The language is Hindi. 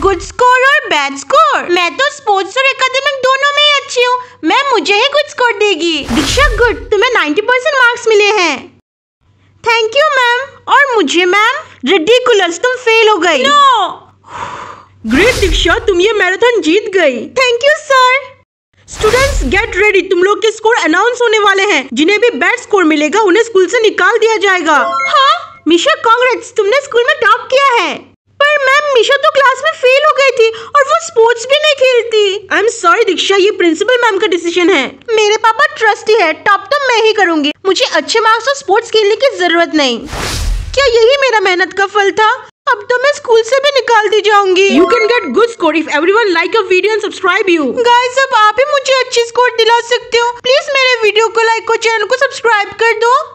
गुड स्कोर और बैड स्कोर मैं तो स्पोर्ट्स और एकेडमिक दोनों में ही अच्छी हूँ मैं मुझे ही गुड स्कोर देगी दीक्षा गुड तुम्हें नाइन्टी परसेंट मार्क्स मिले हैं थैंक यू मैम और मुझे मैम रिडिकुलस तुम फेल हो गई नो ग्रेट दीक्षा तुम ये मैराथन जीत गई thank you sir students get ready तुम लोग के स्कोर अनाउंस होने वाले हैं जिन्हें भी बैड स्कोर मिलेगा उन्हें स्कूल से निकाल दिया जाएगा हाँ मिशा कांग्रेस तुमने स्कूल में टॉप किया है क्लास में फेल हो गई थी और वो स्पोर्ट्स भी नहीं खेलती आई एम सॉरी दीक्षा ये प्रिंसिपल मैम का डिसीजन है मेरे पापा ट्रस्टी है टॉप तो मैं ही करूँगी मुझे अच्छे मार्क्स और स्पोर्ट्स खेलने की जरूरत नहीं क्या यही मेरा मेहनत का फल था अब तो मैं स्कूल से भी निकाल दी जाऊंगी you can get good score if everyone like video and subscribe you guys अब आप ही मुझे अच्छी स्कोर दिला सकते हो प्लीज मेरे वीडियो को लाइक और चैनल को सब्सक्राइब कर दो